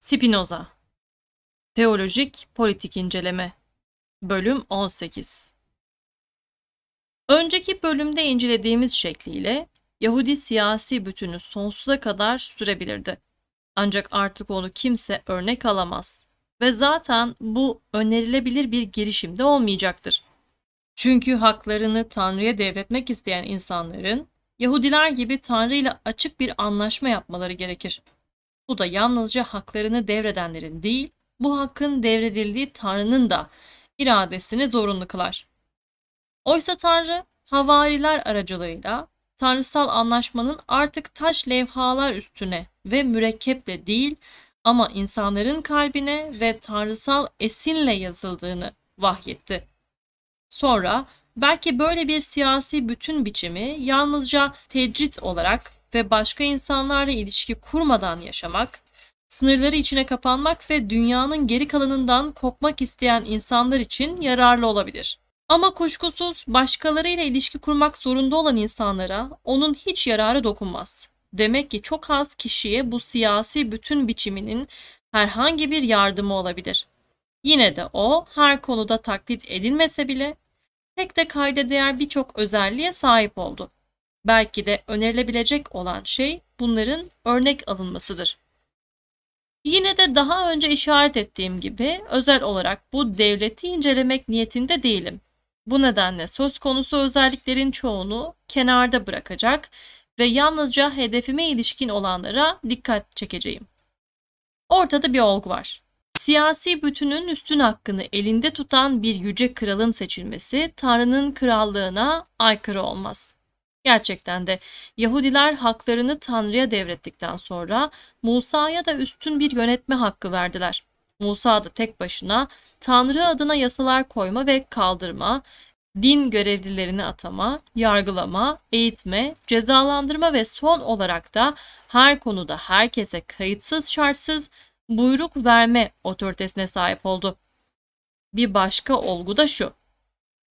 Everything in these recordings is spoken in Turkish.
Spinoza Teolojik Politik İnceleme Bölüm 18 Önceki bölümde incelediğimiz şekliyle Yahudi siyasi bütünü sonsuza kadar sürebilirdi. Ancak artık onu kimse örnek alamaz ve zaten bu önerilebilir bir girişimde olmayacaktır. Çünkü haklarını Tanrı'ya devretmek isteyen insanların Yahudiler gibi Tanrı ile açık bir anlaşma yapmaları gerekir. Bu da yalnızca haklarını devredenlerin değil, bu hakkın devredildiği Tanrı'nın da iradesini zorunlu kılar. Oysa Tanrı, havariler aracılığıyla tanrısal anlaşmanın artık taş levhalar üstüne ve mürekkeple değil ama insanların kalbine ve tanrısal esinle yazıldığını vahyetti. Sonra belki böyle bir siyasi bütün biçimi yalnızca tecrit olarak ve başka insanlarla ilişki kurmadan yaşamak, sınırları içine kapanmak ve dünyanın geri kalanından kopmak isteyen insanlar için yararlı olabilir. Ama kuşkusuz başkalarıyla ilişki kurmak zorunda olan insanlara onun hiç yararı dokunmaz. Demek ki çok az kişiye bu siyasi bütün biçiminin herhangi bir yardımı olabilir. Yine de o her konuda taklit edilmese bile pek de kayda değer birçok özelliğe sahip oldu. Belki de önerilebilecek olan şey bunların örnek alınmasıdır. Yine de daha önce işaret ettiğim gibi özel olarak bu devleti incelemek niyetinde değilim. Bu nedenle söz konusu özelliklerin çoğunu kenarda bırakacak ve yalnızca hedefime ilişkin olanlara dikkat çekeceğim. Ortada bir olgu var. Siyasi bütünün üstün hakkını elinde tutan bir yüce kralın seçilmesi Tanrı'nın krallığına aykırı olmaz. Gerçekten de Yahudiler haklarını Tanrı'ya devrettikten sonra Musa'ya da üstün bir yönetme hakkı verdiler. Musa da tek başına Tanrı adına yasalar koyma ve kaldırma, din görevlilerini atama, yargılama, eğitme, cezalandırma ve son olarak da her konuda herkese kayıtsız şartsız buyruk verme otoritesine sahip oldu. Bir başka olgu da şu.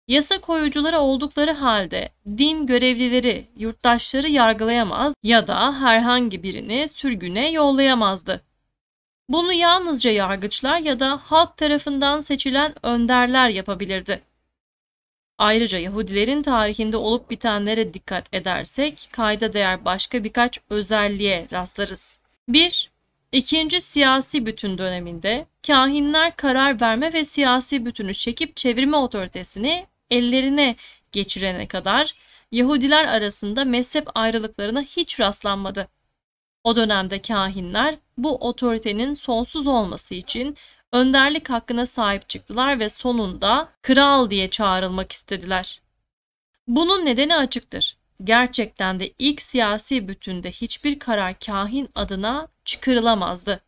Yasa koyucuları oldukları halde din görevlileri, yurttaşları yargılayamaz ya da herhangi birini sürgüne yollayamazdı. Bunu yalnızca yargıçlar ya da halk tarafından seçilen önderler yapabilirdi. Ayrıca Yahudilerin tarihinde olup bitenlere dikkat edersek kayda değer başka birkaç özelliğe rastlarız. 1. İkinci siyasi bütün döneminde kahinler karar verme ve siyasi bütünü çekip çevirme otoritesini ellerine geçirene kadar Yahudiler arasında mezhep ayrılıklarına hiç rastlanmadı. O dönemde kahinler bu otoritenin sonsuz olması için önderlik hakkına sahip çıktılar ve sonunda kral diye çağrılmak istediler. Bunun nedeni açıktır. Gerçekten de ilk siyasi bütünde hiçbir karar kahin adına çıkarılamazdı.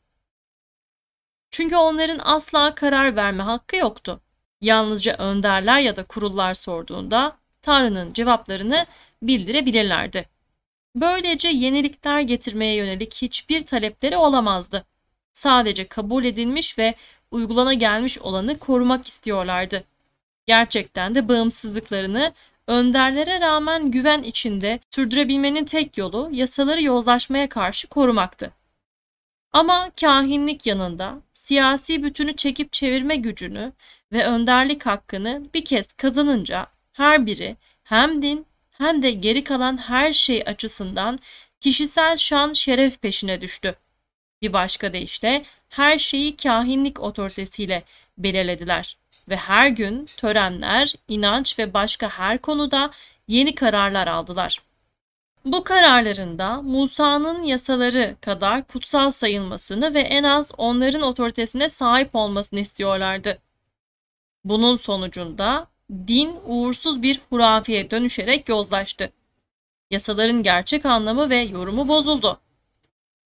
Çünkü onların asla karar verme hakkı yoktu. Yalnızca önderler ya da kurullar sorduğunda Tanrı'nın cevaplarını bildirebilirlerdi. Böylece yenilikler getirmeye yönelik hiçbir talepleri olamazdı. Sadece kabul edilmiş ve uygulana gelmiş olanı korumak istiyorlardı. Gerçekten de bağımsızlıklarını önderlere rağmen güven içinde sürdürebilmenin tek yolu yasaları yozlaşmaya karşı korumaktı. Ama kahinlik yanında siyasi bütünü çekip çevirme gücünü ve önderlik hakkını bir kez kazanınca her biri hem din hem de geri kalan her şey açısından kişisel şan şeref peşine düştü. Bir başka deyişle her şeyi kahinlik otoritesiyle belirlediler ve her gün törenler, inanç ve başka her konuda yeni kararlar aldılar. Bu kararlarında Musa'nın yasaları kadar kutsal sayılmasını ve en az onların otoritesine sahip olmasını istiyorlardı. Bunun sonucunda din uğursuz bir hurafiye dönüşerek yozlaştı. Yasaların gerçek anlamı ve yorumu bozuldu.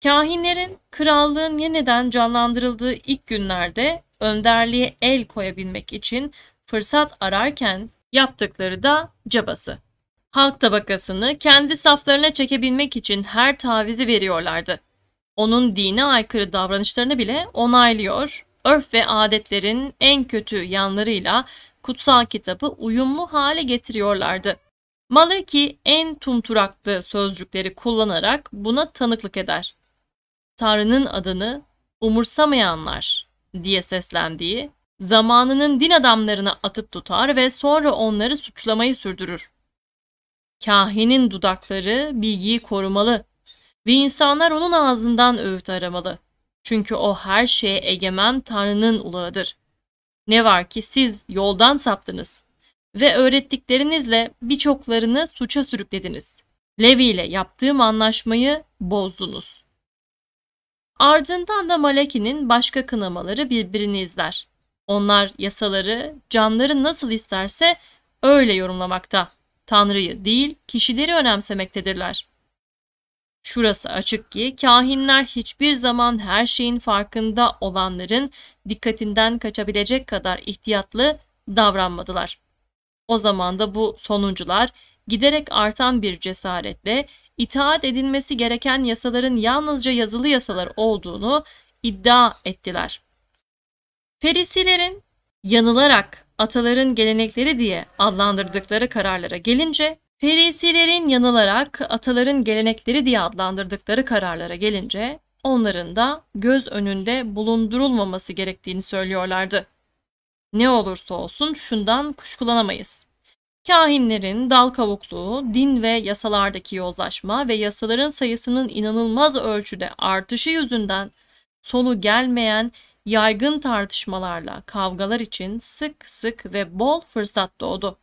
Kahinlerin krallığın yeniden canlandırıldığı ilk günlerde önderliğe el koyabilmek için fırsat ararken yaptıkları da cabası halk tabakasını kendi saflarına çekebilmek için her tavizi veriyorlardı. Onun dine aykırı davranışlarını bile onaylıyor, örf ve adetlerin en kötü yanlarıyla kutsal kitabı uyumlu hale getiriyorlardı. Maleki en tumturaklı sözcükleri kullanarak buna tanıklık eder. Tanrı'nın adını umursamayanlar diye seslendiği, zamanının din adamlarına atıp tutar ve sonra onları suçlamayı sürdürür. Kahinin dudakları bilgiyi korumalı ve insanlar onun ağzından öğüt aramalı. Çünkü o her şeye egemen Tanrı'nın ulağıdır. Ne var ki siz yoldan saptınız ve öğrettiklerinizle birçoklarını suça sürüklediniz. Levi ile yaptığım anlaşmayı bozdunuz. Ardından da Malaki'nin başka kınamaları birbirini izler. Onlar yasaları canları nasıl isterse öyle yorumlamakta. Tanrı'yı değil kişileri önemsemektedirler. Şurası açık ki kahinler hiçbir zaman her şeyin farkında olanların dikkatinden kaçabilecek kadar ihtiyatlı davranmadılar. O zaman da bu sonuncular giderek artan bir cesaretle itaat edilmesi gereken yasaların yalnızca yazılı yasalar olduğunu iddia ettiler. Ferisilerin yanılarak ataların gelenekleri diye adlandırdıkları kararlara gelince, Ferisilerin yanılarak ataların gelenekleri diye adlandırdıkları kararlara gelince, onların da göz önünde bulundurulmaması gerektiğini söylüyorlardı. Ne olursa olsun şundan kuşkulanamayız. Kahinlerin dal kavukluğu, din ve yasalardaki yozlaşma ve yasaların sayısının inanılmaz ölçüde artışı yüzünden sonu gelmeyen yaygın tartışmalarla kavgalar için sık sık ve bol fırsat doğdu.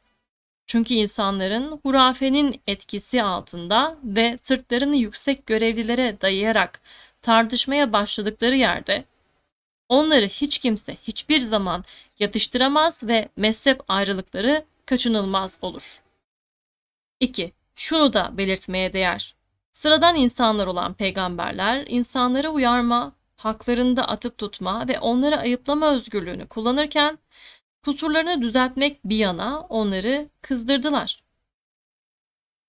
Çünkü insanların hurafenin etkisi altında ve sırtlarını yüksek görevlilere dayayarak tartışmaya başladıkları yerde onları hiç kimse hiçbir zaman yatıştıramaz ve mezhep ayrılıkları kaçınılmaz olur. 2. Şunu da belirtmeye değer. Sıradan insanlar olan peygamberler insanları uyarma, haklarında atıp tutma ve onları ayıplama özgürlüğünü kullanırken kusurlarını düzeltmek bir yana onları kızdırdılar.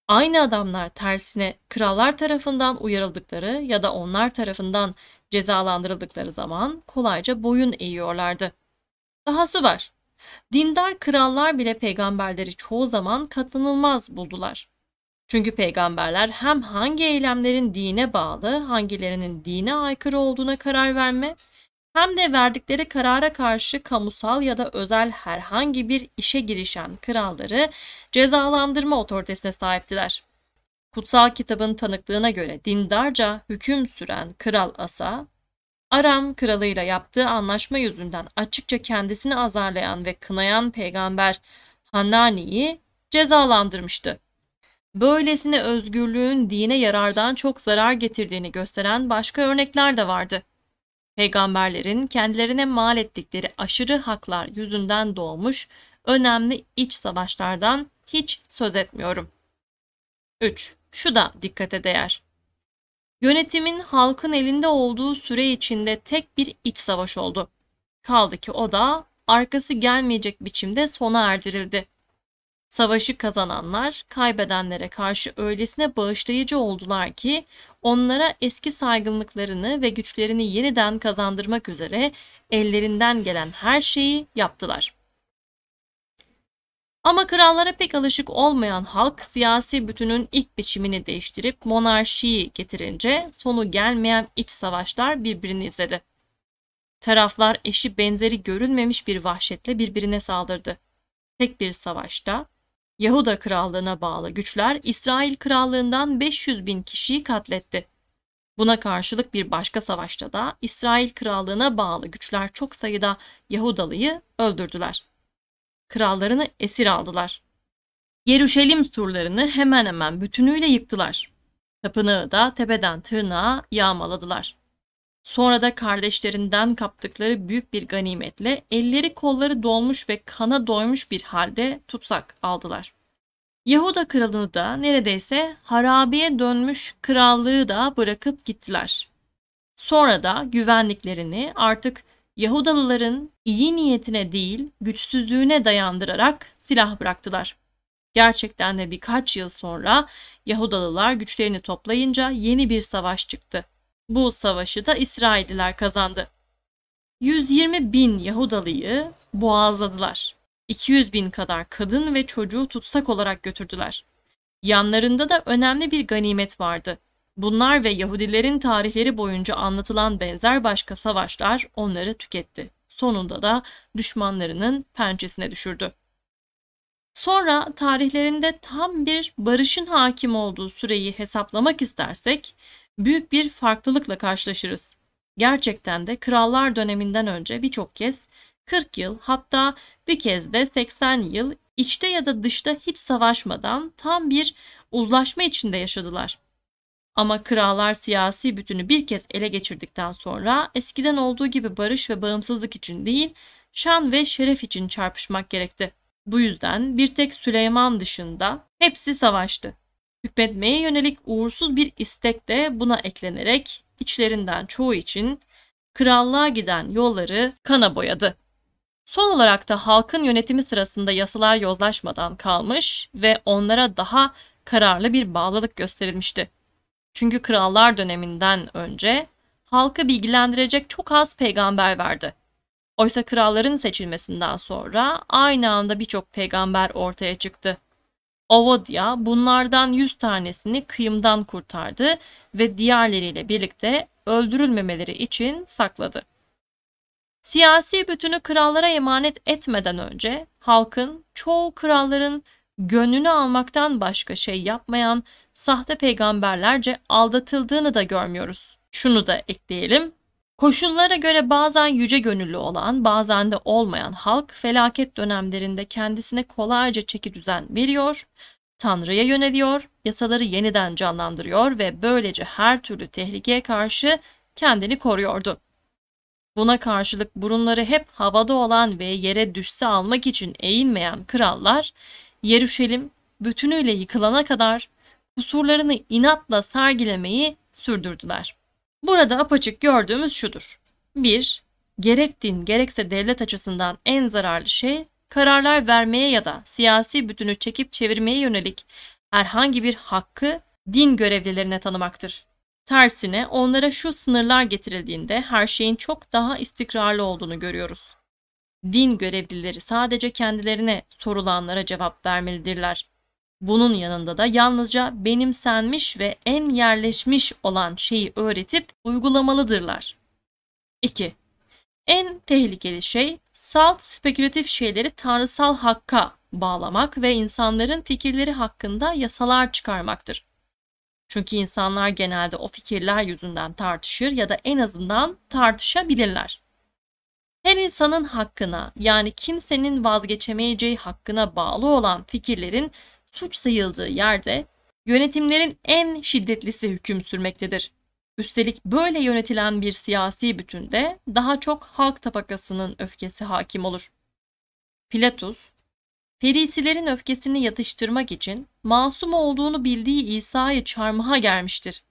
Aynı adamlar tersine krallar tarafından uyarıldıkları ya da onlar tarafından cezalandırıldıkları zaman kolayca boyun eğiyorlardı. Dahası var. Dindar krallar bile peygamberleri çoğu zaman katlanılmaz buldular. Çünkü peygamberler hem hangi eylemlerin dine bağlı, hangilerinin dine aykırı olduğuna karar verme, hem de verdikleri karara karşı kamusal ya da özel herhangi bir işe girişen kralları cezalandırma otoritesine sahiptiler. Kutsal kitabın tanıklığına göre dindarca hüküm süren Kral Asa, Aram kralıyla yaptığı anlaşma yüzünden açıkça kendisini azarlayan ve kınayan peygamber Hanani'yi cezalandırmıştı. Böylesine özgürlüğün dine yarardan çok zarar getirdiğini gösteren başka örnekler de vardı. Peygamberlerin kendilerine mal ettikleri aşırı haklar yüzünden doğmuş önemli iç savaşlardan hiç söz etmiyorum. 3. Şu da dikkate değer. Yönetimin halkın elinde olduğu süre içinde tek bir iç savaş oldu. Kaldı ki o da arkası gelmeyecek biçimde sona erdirildi. Savaşı kazananlar kaybedenlere karşı öylesine bağışlayıcı oldular ki onlara eski saygınlıklarını ve güçlerini yeniden kazandırmak üzere ellerinden gelen her şeyi yaptılar. Ama krallara pek alışık olmayan halk siyasi bütünün ilk biçimini değiştirip monarşiyi getirince sonu gelmeyen iç savaşlar birbirini izledi. Taraflar eşi benzeri görünmemiş bir vahşetle birbirine saldırdı. Tek bir savaşta Yahuda krallığına bağlı güçler İsrail krallığından 500 bin kişiyi katletti. Buna karşılık bir başka savaşta da İsrail krallığına bağlı güçler çok sayıda Yahudalı'yı öldürdüler. Krallarını esir aldılar. Yeruşalim surlarını hemen hemen bütünüyle yıktılar. Tapınağı da tepeden tırnağa yağmaladılar. Sonra da kardeşlerinden kaptıkları büyük bir ganimetle elleri kolları dolmuş ve kana doymuş bir halde tutsak aldılar. Yahuda kralını da neredeyse harabeye dönmüş krallığı da bırakıp gittiler. Sonra da güvenliklerini artık Yahudalıların iyi niyetine değil güçsüzlüğüne dayandırarak silah bıraktılar. Gerçekten de birkaç yıl sonra Yahudalılar güçlerini toplayınca yeni bir savaş çıktı. Bu savaşı da İsrailliler kazandı. 120 bin Yahudalıyı boğazladılar. 200 bin kadar kadın ve çocuğu tutsak olarak götürdüler. Yanlarında da önemli bir ganimet vardı. Bunlar ve Yahudilerin tarihleri boyunca anlatılan benzer başka savaşlar onları tüketti. Sonunda da düşmanlarının pençesine düşürdü. Sonra tarihlerinde tam bir barışın hakim olduğu süreyi hesaplamak istersek büyük bir farklılıkla karşılaşırız. Gerçekten de krallar döneminden önce birçok kez 40 yıl hatta bir kez de 80 yıl içte ya da dışta hiç savaşmadan tam bir uzlaşma içinde yaşadılar. Ama krallar siyasi bütünü bir kez ele geçirdikten sonra eskiden olduğu gibi barış ve bağımsızlık için değil, şan ve şeref için çarpışmak gerekti. Bu yüzden bir tek Süleyman dışında hepsi savaştı hükmetmeye yönelik uğursuz bir istek de buna eklenerek içlerinden çoğu için krallığa giden yolları kana boyadı. Son olarak da halkın yönetimi sırasında yasalar yozlaşmadan kalmış ve onlara daha kararlı bir bağlılık gösterilmişti. Çünkü krallar döneminden önce halkı bilgilendirecek çok az peygamber vardı. Oysa kralların seçilmesinden sonra aynı anda birçok peygamber ortaya çıktı Ovodya bunlardan 100 tanesini kıyımdan kurtardı ve diğerleriyle birlikte öldürülmemeleri için sakladı. Siyasi bütünü krallara emanet etmeden önce halkın çoğu kralların gönlünü almaktan başka şey yapmayan sahte peygamberlerce aldatıldığını da görmüyoruz. Şunu da ekleyelim. Koşullara göre bazen yüce gönüllü olan, bazen de olmayan halk felaket dönemlerinde kendisine kolayca çeki düzen veriyor, Tanrı'ya yöneliyor, yasaları yeniden canlandırıyor ve böylece her türlü tehlikeye karşı kendini koruyordu. Buna karşılık burunları hep havada olan ve yere düşse almak için eğilmeyen krallar, Yerüşelim bütünüyle yıkılana kadar kusurlarını inatla sergilemeyi sürdürdüler. Burada apaçık gördüğümüz şudur. 1. Gerek din gerekse devlet açısından en zararlı şey kararlar vermeye ya da siyasi bütünü çekip çevirmeye yönelik herhangi bir hakkı din görevlilerine tanımaktır. Tersine onlara şu sınırlar getirildiğinde her şeyin çok daha istikrarlı olduğunu görüyoruz. Din görevlileri sadece kendilerine sorulanlara cevap vermelidirler. Bunun yanında da yalnızca benimsenmiş ve en yerleşmiş olan şeyi öğretip uygulamalıdırlar. 2. En tehlikeli şey salt spekülatif şeyleri tanrısal hakka bağlamak ve insanların fikirleri hakkında yasalar çıkarmaktır. Çünkü insanlar genelde o fikirler yüzünden tartışır ya da en azından tartışabilirler. Her insanın hakkına yani kimsenin vazgeçemeyeceği hakkına bağlı olan fikirlerin suç sayıldığı yerde yönetimlerin en şiddetlisi hüküm sürmektedir. Üstelik böyle yönetilen bir siyasi bütünde daha çok halk tabakasının öfkesi hakim olur. Pilatus, Ferisilerin öfkesini yatıştırmak için masum olduğunu bildiği İsa'yı çarmıha gelmiştir.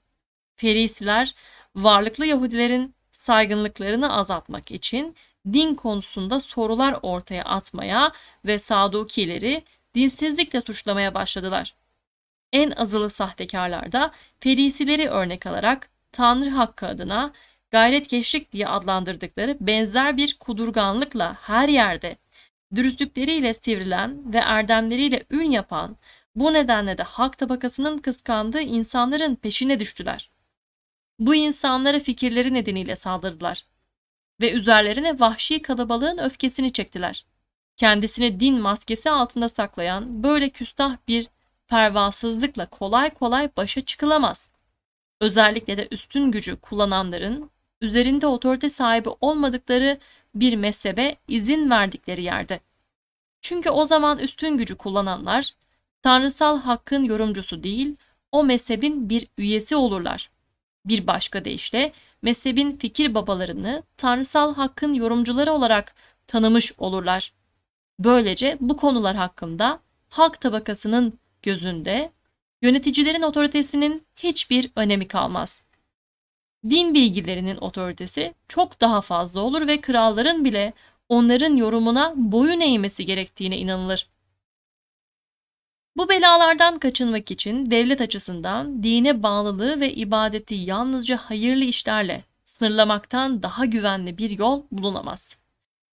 Ferisiler, varlıklı Yahudilerin saygınlıklarını azaltmak için din konusunda sorular ortaya atmaya ve Sadukileri dinsizlikle suçlamaya başladılar. En azılı sahtekarlar da ferisileri örnek alarak Tanrı hakkı adına gayret gayretkeşlik diye adlandırdıkları benzer bir kudurganlıkla her yerde dürüstlükleriyle sivrilen ve erdemleriyle ün yapan, bu nedenle de halk tabakasının kıskandığı insanların peşine düştüler. Bu insanlara fikirleri nedeniyle saldırdılar ve üzerlerine vahşi kalabalığın öfkesini çektiler kendisini din maskesi altında saklayan böyle küstah bir pervasızlıkla kolay kolay başa çıkılamaz. Özellikle de üstün gücü kullananların üzerinde otorite sahibi olmadıkları bir mezhebe izin verdikleri yerde. Çünkü o zaman üstün gücü kullananlar tanrısal hakkın yorumcusu değil, o mezhebin bir üyesi olurlar. Bir başka deyişle mezhebin fikir babalarını tanrısal hakkın yorumcuları olarak tanımış olurlar. Böylece bu konular hakkında halk tabakasının gözünde yöneticilerin otoritesinin hiçbir önemi kalmaz. Din bilgilerinin otoritesi çok daha fazla olur ve kralların bile onların yorumuna boyun eğmesi gerektiğine inanılır. Bu belalardan kaçınmak için devlet açısından dine bağlılığı ve ibadeti yalnızca hayırlı işlerle sınırlamaktan daha güvenli bir yol bulunamaz.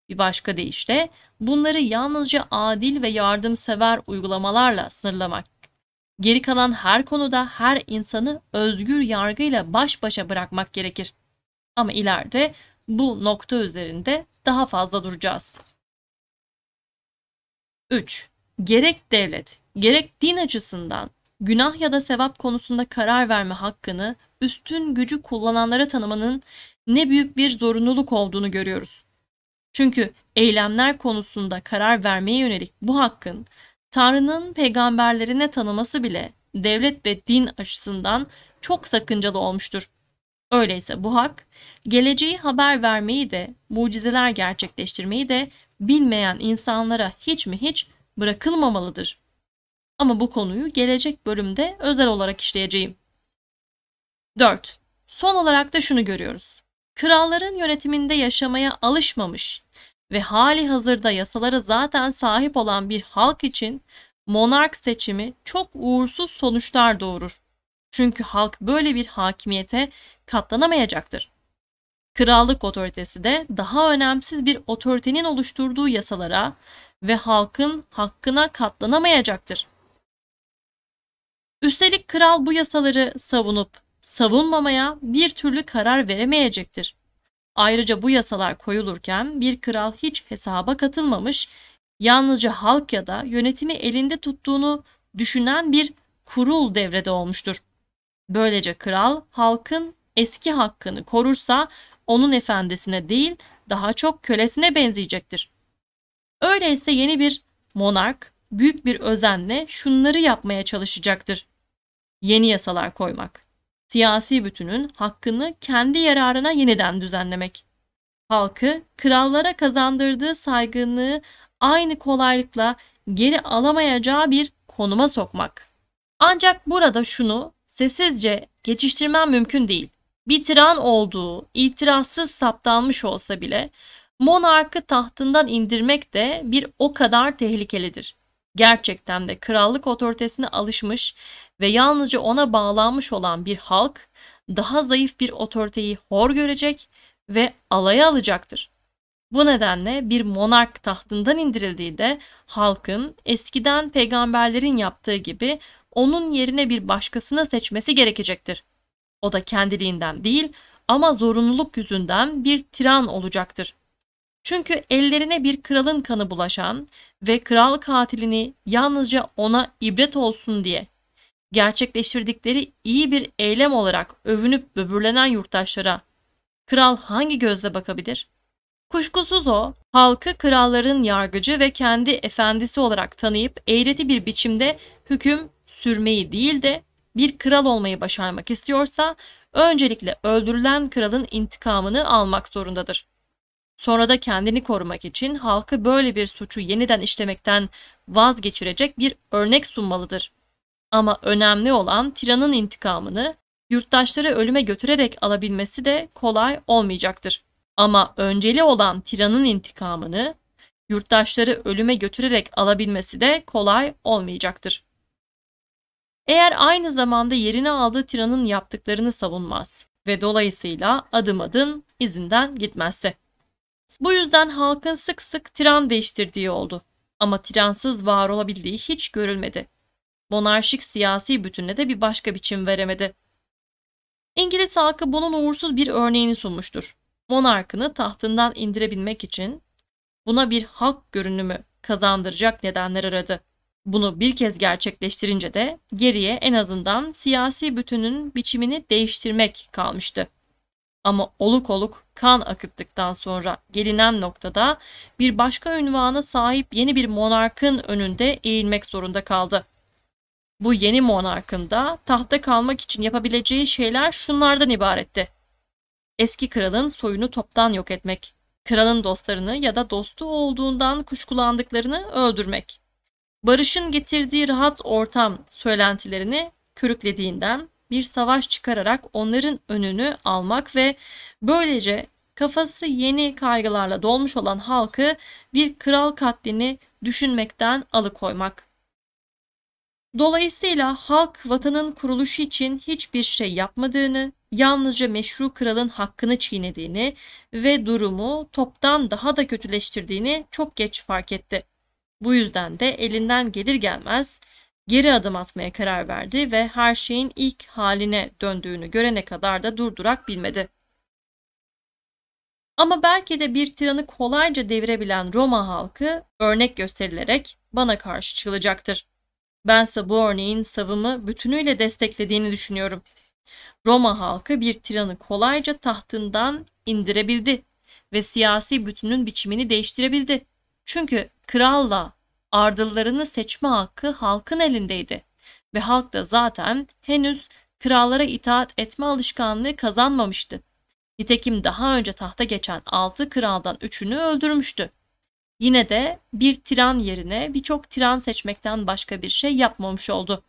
Bir başka deyişle bunları yalnızca adil ve yardımsever uygulamalarla sınırlamak geri kalan her konuda her insanı özgür yargıyla baş başa bırakmak gerekir. Ama ileride bu nokta üzerinde daha fazla duracağız. 3. Gerek devlet, gerek din açısından günah ya da sevap konusunda karar verme hakkını üstün gücü kullananlara tanımanın ne büyük bir zorunluluk olduğunu görüyoruz. Çünkü eylemler konusunda karar vermeye yönelik bu hakkın Tanrı'nın peygamberlerine tanıması bile devlet ve din açısından çok sakıncalı olmuştur. Öyleyse bu hak, geleceği haber vermeyi de, mucizeler gerçekleştirmeyi de bilmeyen insanlara hiç mi hiç bırakılmamalıdır. Ama bu konuyu gelecek bölümde özel olarak işleyeceğim. 4. Son olarak da şunu görüyoruz kralların yönetiminde yaşamaya alışmamış ve hali hazırda yasalara zaten sahip olan bir halk için monark seçimi çok uğursuz sonuçlar doğurur. Çünkü halk böyle bir hakimiyete katlanamayacaktır. Krallık otoritesi de daha önemsiz bir otoritenin oluşturduğu yasalara ve halkın hakkına katlanamayacaktır. Üstelik kral bu yasaları savunup savunmamaya bir türlü karar veremeyecektir. Ayrıca bu yasalar koyulurken bir kral hiç hesaba katılmamış, yalnızca halk ya da yönetimi elinde tuttuğunu düşünen bir kurul devrede olmuştur. Böylece kral halkın eski hakkını korursa onun efendisine değil daha çok kölesine benzeyecektir. Öyleyse yeni bir monark büyük bir özenle şunları yapmaya çalışacaktır. Yeni yasalar koymak siyasi bütünün hakkını kendi yararına yeniden düzenlemek. Halkı krallara kazandırdığı saygınlığı aynı kolaylıkla geri alamayacağı bir konuma sokmak. Ancak burada şunu sessizce geçiştirmem mümkün değil. Bir tiran olduğu itirazsız saptanmış olsa bile monarkı tahtından indirmek de bir o kadar tehlikelidir. Gerçekten de krallık otoritesine alışmış ve yalnızca ona bağlanmış olan bir halk daha zayıf bir otoriteyi hor görecek ve alaya alacaktır. Bu nedenle bir monark tahtından indirildiğinde halkın eskiden peygamberlerin yaptığı gibi onun yerine bir başkasını seçmesi gerekecektir. O da kendiliğinden değil ama zorunluluk yüzünden bir tiran olacaktır. Çünkü ellerine bir kralın kanı bulaşan ve kral katilini yalnızca ona ibret olsun diye gerçekleştirdikleri iyi bir eylem olarak övünüp böbürlenen yurttaşlara kral hangi gözle bakabilir? Kuşkusuz o, halkı kralların yargıcı ve kendi efendisi olarak tanıyıp eğreti bir biçimde hüküm sürmeyi değil de bir kral olmayı başarmak istiyorsa öncelikle öldürülen kralın intikamını almak zorundadır. Sonra da kendini korumak için halkı böyle bir suçu yeniden işlemekten vazgeçirecek bir örnek sunmalıdır. Ama önemli olan tiranın intikamını yurttaşları ölüme götürerek alabilmesi de kolay olmayacaktır. Ama önceli olan tiranın intikamını yurttaşları ölüme götürerek alabilmesi de kolay olmayacaktır. Eğer aynı zamanda yerine aldığı tiranın yaptıklarını savunmaz ve dolayısıyla adım adım izinden gitmezse. Bu yüzden halkın sık sık tiran değiştirdiği oldu ama tiransız var olabildiği hiç görülmedi monarşik siyasi bütüne de bir başka biçim veremedi. İngiliz halkı bunun uğursuz bir örneğini sunmuştur. Monarkını tahtından indirebilmek için buna bir halk görünümü kazandıracak nedenler aradı. Bunu bir kez gerçekleştirince de geriye en azından siyasi bütünün biçimini değiştirmek kalmıştı. Ama oluk oluk kan akıttıktan sonra gelinen noktada bir başka ünvana sahip yeni bir monarkın önünde eğilmek zorunda kaldı bu yeni monarkın da tahta kalmak için yapabileceği şeyler şunlardan ibaretti. Eski kralın soyunu toptan yok etmek, kralın dostlarını ya da dostu olduğundan kuşkulandıklarını öldürmek, barışın getirdiği rahat ortam söylentilerini körüklediğinden bir savaş çıkararak onların önünü almak ve böylece kafası yeni kaygılarla dolmuş olan halkı bir kral katlini düşünmekten alıkoymak. Dolayısıyla halk vatanın kuruluşu için hiçbir şey yapmadığını, yalnızca meşru kralın hakkını çiğnediğini ve durumu toptan daha da kötüleştirdiğini çok geç fark etti. Bu yüzden de elinden gelir gelmez geri adım atmaya karar verdi ve her şeyin ilk haline döndüğünü görene kadar da durdurak bilmedi. Ama belki de bir tiranı kolayca devirebilen Roma halkı örnek gösterilerek bana karşı çıkılacaktır. Bense bu örneğin savımı bütünüyle desteklediğini düşünüyorum. Roma halkı bir tiranı kolayca tahtından indirebildi ve siyasi bütünün biçimini değiştirebildi. Çünkü kralla ardıllarını seçme hakkı halkın elindeydi ve halk da zaten henüz krallara itaat etme alışkanlığı kazanmamıştı. Nitekim daha önce tahta geçen 6 kraldan 3'ünü öldürmüştü. Yine de bir tiran yerine birçok tiran seçmekten başka bir şey yapmamış oldu.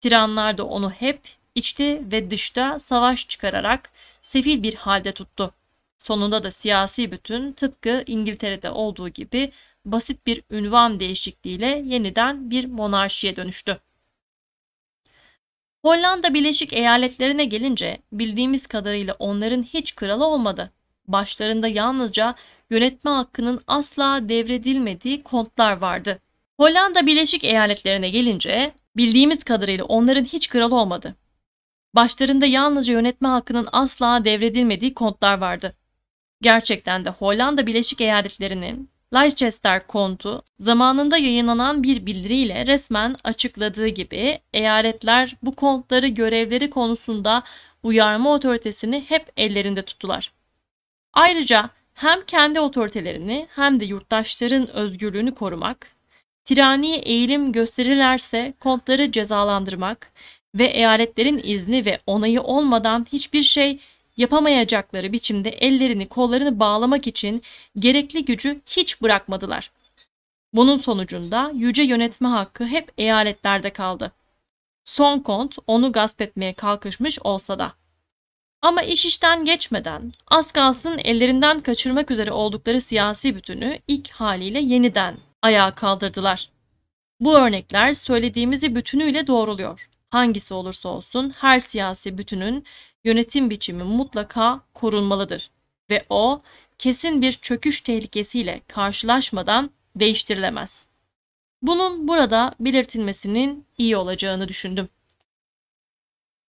Tiranlar da onu hep içte ve dışta savaş çıkararak sefil bir halde tuttu. Sonunda da siyasi bütün tıpkı İngiltere'de olduğu gibi basit bir ünvan değişikliğiyle yeniden bir monarşiye dönüştü. Hollanda Birleşik Eyaletlerine gelince bildiğimiz kadarıyla onların hiç kralı olmadı başlarında yalnızca yönetme hakkının asla devredilmediği kontlar vardı. Hollanda Birleşik Eyaletlerine gelince bildiğimiz kadarıyla onların hiç kralı olmadı. Başlarında yalnızca yönetme hakkının asla devredilmediği kontlar vardı. Gerçekten de Hollanda Birleşik Eyaletleri'nin Leicester kontu zamanında yayınlanan bir bildiriyle resmen açıkladığı gibi eyaletler bu kontları görevleri konusunda uyarma otoritesini hep ellerinde tuttular. Ayrıca hem kendi otoritelerini hem de yurttaşların özgürlüğünü korumak, tirani eğilim gösterirlerse kontları cezalandırmak ve eyaletlerin izni ve onayı olmadan hiçbir şey yapamayacakları biçimde ellerini kollarını bağlamak için gerekli gücü hiç bırakmadılar. Bunun sonucunda yüce yönetme hakkı hep eyaletlerde kaldı. Son kont onu gasp etmeye kalkışmış olsa da. Ama iş işten geçmeden az kalsın ellerinden kaçırmak üzere oldukları siyasi bütünü ilk haliyle yeniden ayağa kaldırdılar. Bu örnekler söylediğimizi bütünüyle doğruluyor. Hangisi olursa olsun her siyasi bütünün yönetim biçimi mutlaka korunmalıdır ve o kesin bir çöküş tehlikesiyle karşılaşmadan değiştirilemez. Bunun burada belirtilmesinin iyi olacağını düşündüm.